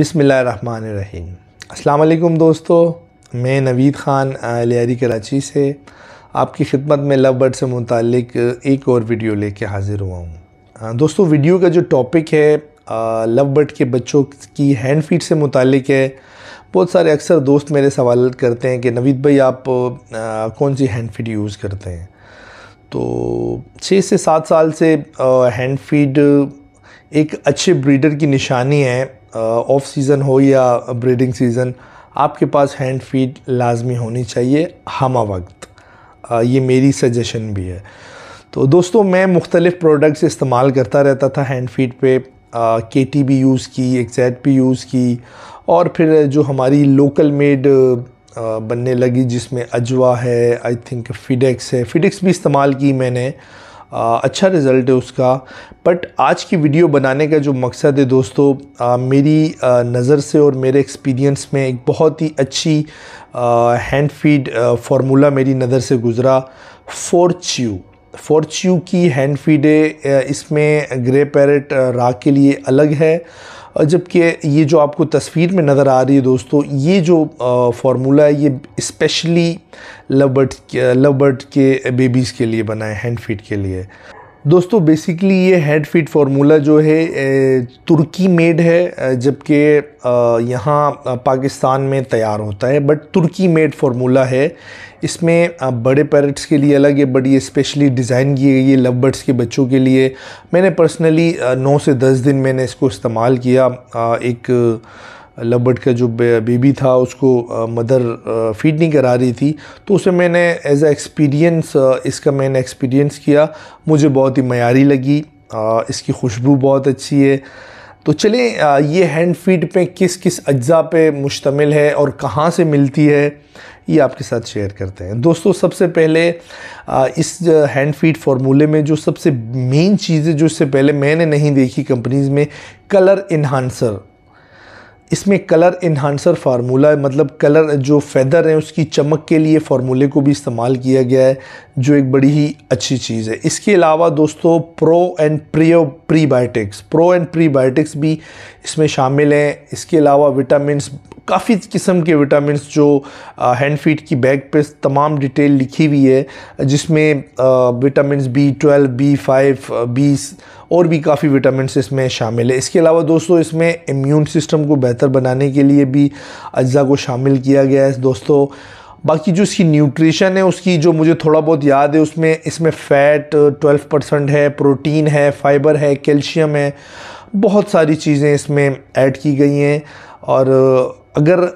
अस्सलाम अल्लाम दोस्तों मैं नवीद ख़ान लियारी कराची से आपकी खिदमत में लव बर्ड से मुतक एक और वीडियो लेके हाज़िर हुआ हूँ दोस्तों वीडियो का जो टॉपिक है लव बर्ड के बच्चों की हैंड फीड से मुतक है बहुत सारे अक्सर दोस्त मेरे सवाल करते हैं कि नवीद भाई आप आ, कौन सी हैंड फीड यूज़ करते हैं तो छः से सात साल से हैंड फीड एक अच्छे ब्रीडर की निशानी है ऑफ सीज़न हो या ब्रीडिंग सीज़न आपके पास हैंड फीड लाजमी होनी चाहिए हमा वक्त ये मेरी सजेशन भी है तो दोस्तों मैं मुख्तलिफ़ प्रोडक्ट्स इस्तेमाल करता रहता था हैंड फीड पे के टी भी यूज़ की एक्जैट भी यूज़ की और फिर जो हमारी लोकल मेड बनने लगी जिसमें अजवा है आई थिंक फिडेक्स है फिडेक्स भी इस्तेमाल की मैंने अच्छा रिज़ल्ट है उसका बट आज की वीडियो बनाने का जो मकसद है दोस्तों मेरी नज़र से और मेरे एक्सपीरियंस में एक बहुत ही अच्छी हैंड फीड फार्मूला मेरी नज़र से गुज़रा फॉर च्यू फॉर्च्यू की हैंड फीडे इसमें ग्रे पैरेट uh, राग के लिए अलग है जबकि ये जो आपको तस्वीर में नज़र आ रही है दोस्तों ये जो फार्मूला है ये स्पेशली लवबर्ट लवबर्ट के बेबीज़ के लिए बनाए हैंड फीड के लिए दोस्तों बेसिकली ये हेड फिट फार्मूला जो है तुर्की मेड है जबकि यहाँ पाकिस्तान में तैयार होता है बट तुर्की मेड फार्मूला है इसमें बड़े पैरट्स के लिए अलग है बड़ी स्पेशली डिज़ाइन की गई है लव बर्ड्स के बच्चों के लिए मैंने पर्सनली नौ से दस दिन मैंने इसको इस्तेमाल किया एक लबट का जो बेबी था उसको मदर फीड नहीं करा रही थी तो उसे मैंने एज ए एक्सपीरियंस इसका मैंने एक्सपीरियंस किया मुझे बहुत ही मयारी लगी इसकी खुशबू बहुत अच्छी है तो चलें ये हैंड फीड पे किस किस अज्जा पे मुश्तमिल है और कहाँ से मिलती है ये आपके साथ शेयर करते हैं दोस्तों सबसे पहले इस हैंड फीड फार्मूले में जो सबसे मेन चीज़ है जो इससे पहले मैंने नहीं देखी कंपनीज़ में कलर इन्हांसर इसमें कलर इन्हांसर फार्मूला मतलब कलर जो फैदर है उसकी चमक के लिए फार्मूले को भी इस्तेमाल किया गया है जो एक बड़ी ही अच्छी चीज़ है इसके अलावा दोस्तों प्रो एंड प्रियो प्रीबायोटिक्स प्रो एंड प्रीबायोटिक्स भी इसमें शामिल हैं इसके अलावा विटामिन काफ़ी किस्म के विटामिन जो हैंड फीट की बैग पे तमाम डिटेल लिखी हुई है जिसमें vitamin B twelve B five B और भी काफ़ी विटामिन इसमें शामिल है इसके अलावा दोस्तों इसमें इम्यून सिस्टम को बेहतर बनाने के लिए भी अज्जा को शामिल किया गया है दोस्तों बाकी जो इसकी न्यूट्रिशन है उसकी जो मुझे थोड़ा बहुत याद है उसमें इसमें फ़ैट 12 परसेंट है प्रोटीन है फाइबर है कैल्शियम है बहुत सारी चीज़ें इसमें ऐड की गई हैं और अगर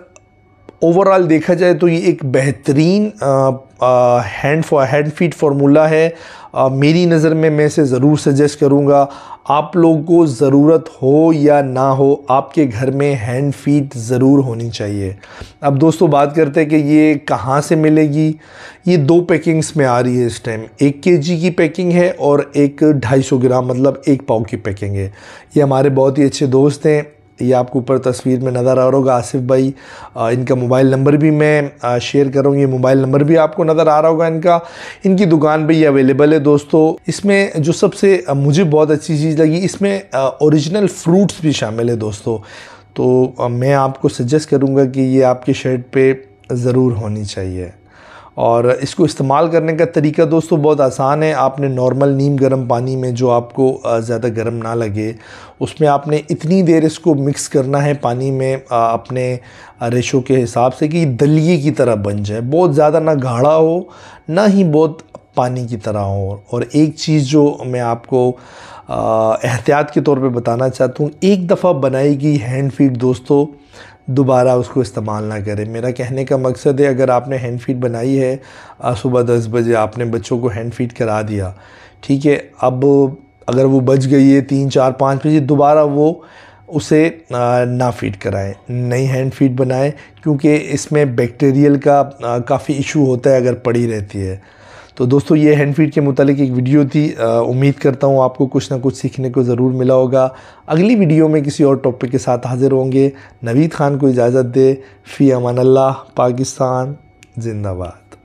ओवरऑल देखा जाए तो ये एक बेहतरीन hand for hand feed formula है आ, मेरी नज़र में मैं इसे ज़रूर सजेस्ट करूँगा आप लोगों को ज़रूरत हो या ना हो आपके घर में हैंड फीट ज़रूर होनी चाहिए अब दोस्तों बात करते हैं कि ये कहाँ से मिलेगी ये दो पैकिंग्स में आ रही है इस टाइम एक के जी की पैकिंग है और एक ढाई सौ ग्राम मतलब एक पाव की पैकिंग है ये हमारे बहुत ही अच्छे दोस्त हैं ये आपको ऊपर तस्वीर में नज़र आ रहा होगा आसिफ भाई आ, इनका मोबाइल नंबर भी मैं शेयर कर रहा हूँ ये मोबाइल नंबर भी आपको नज़र आ रहा होगा इनका इनकी दुकान पे ये अवेलेबल है दोस्तों इसमें जो सबसे मुझे बहुत अच्छी चीज़ लगी इसमें ओरिजिनल फ्रूट्स भी शामिल है दोस्तों तो मैं आपको सजेस्ट करूँगा कि ये आपकी शर्ट पर ज़रूर होनी चाहिए और इसको इस्तेमाल करने का तरीका दोस्तों बहुत आसान है आपने नॉर्मल नीम गर्म पानी में जो आपको ज़्यादा गर्म ना लगे उसमें आपने इतनी देर इसको मिक्स करना है पानी में अपने रेशो के हिसाब से कि दलिए की तरह बन जाए बहुत ज़्यादा ना गाढ़ा हो ना ही बहुत पानी की तरह हो और एक चीज़ जो मैं आपको एहतियात के तौर पे बताना चाहता हूँ एक दफ़ा बनाई गई हैंड फीड दोस्तों दोबारा उसको इस्तेमाल ना करें मेरा कहने का मकसद है अगर आपने हैंड फीड बनाई है सुबह दस बजे आपने बच्चों को हैंड फीड करा दिया ठीक है अब अगर वो बच गई है तीन चार पाँच बजे दोबारा वो उसे ना फीड कराएं नई हैंड फीड बनाएं क्योंकि इसमें बैक्टीरियल का काफ़ी इशू होता है अगर पड़ी रहती है तो दोस्तों ये हैंड फीड के मुतालिक एक वीडियो थी उम्मीद करता हूँ आपको कुछ ना कुछ सीखने को ज़रूर मिला होगा अगली वीडियो में किसी और टॉपिक के साथ हाज़िर होंगे नवीद खान को इजाज़त दे फ़ी अमान पाकिस्तान जिंदाबाद